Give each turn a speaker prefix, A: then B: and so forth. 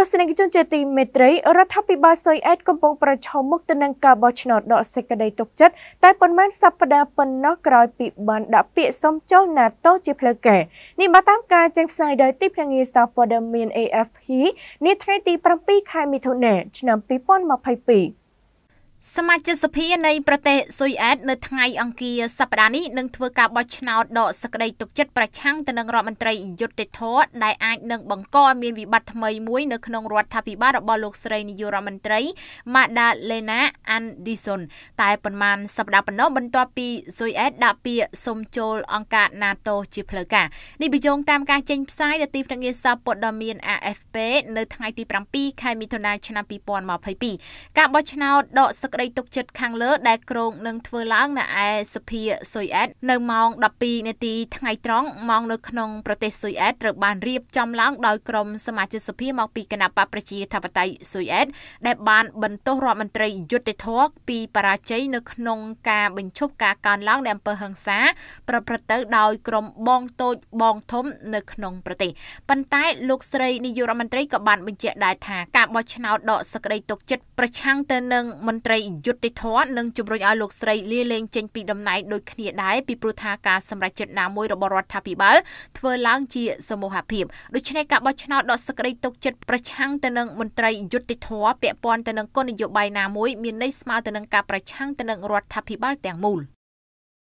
A: ទស្សនិកជនជាទីមេត្រីរដ្ឋាភិបាលស៊ុយអែតកំពុងប្រឈមមុខទៅនឹងការបោះឆ្នោតដកសេចក្តីទុកចិត្តតែប៉ុន្មានសប្តាហ៍ប៉ុណ្ណោះក្រោយពីបានដាក់ពាក្យសុំចុះ NATO ជាផ្លូវការនេះបើតាមការចេញផ្សាយដោយទីភ្នាក់ងារសារព័ត៌មាន AFP នាថ្ងៃទី7ខែមិថុនាឆ្នាំ2022
B: សមាជិកសភ
C: ានៃប្រទេសស៊ុយអែតនៅថ្ងៃអង្គារសប្តាហ៍នេះនឹងធ្វើការបោះឆ្នោតដកសក្តីទុកចិត្តប្រឆាំងទៅនឹងរដ្ឋមន្ត្រីយុត្តិធម៌ដែលអាចនឹងបង្កឲ្យមានវិបត្តិថ្មីមួយនៅក្នុងរដ្ឋាភិបាលរបស់លោកស្រីនាយករដ្ឋមន្ត្រី Madalena Anderson តែប៉ុន្មានសប្តាហ៍ប៉ុណ្ណោះបន្ទាប់ពីស៊ុយអែតដាក់ពាក្យសុំចូលអង្គការ NATO ជាផ្លូវការនេះបញ្ជងតាមការចេញផ្សាយនៅទីភ្នាក់ងារសារព័ត៌មាន AFP នៅថ្ងៃទី7ខែមិថុនា ឆ្នាំ2022ការបោះឆ្នោតដកសសេចក្តីទុកចិត្តខាងលើដែលក្រុងនឹងធ្វើឡើងនៅឯសភាស៊ុយអែតនៅម៉ោង12នាទីថ្ងៃត្រង់ម៉ោងនៅក្នុងប្រទេសស៊ុយអែតត្រូវបានរៀបចំឡើងដោយក្រុមសមាជិកសភាមកពីគណៈបកប្រជាធិបតេយ្យស៊ុយអែតដែលបានបន្ទោសរដ្ឋមន្ត្រីយុតិធធពីបរាជ័យនៅក្នុងការបញ្ឈប់ការកើនឡើងនៃអំពើហិង្សាប្រព្រឹត្តទៅដោយក្រុមបងតូចបងធំនៅក្នុងប្រទេសប៉ុន្តែលោកស្រីនាយករដ្ឋមន្ត្រីក៏បានបញ្ជាក់ដែរថាការបោះឆ្នោតដកសក្តីទុកចិត្តប្រឆាំងទៅនឹងមន្ត្រីរីយុត្តិធម៌និងជំរុញឲ្យលោកស្រីលាលែងចេញពីតំណែងដូចគ្នាដែរពីព្រោះថាការសម្រេចចិត្តណាមួយរបស់រដ្ឋាភិបាលធ្វើឡើងជាសមូហភាពដូច្នេះការបោះឆ្នោតដកសក្តីទុកចិត្តប្រឆាំងទៅនឹងមន្ត្រីយុត្តិធម៌ពាក់ព័ន្ធទៅនឹងគោលនយោបាយណាមួយមានន័យស្មើទៅនឹងការប្រឆាំងទៅនឹងរដ្ឋាភិបាលទាំងមូល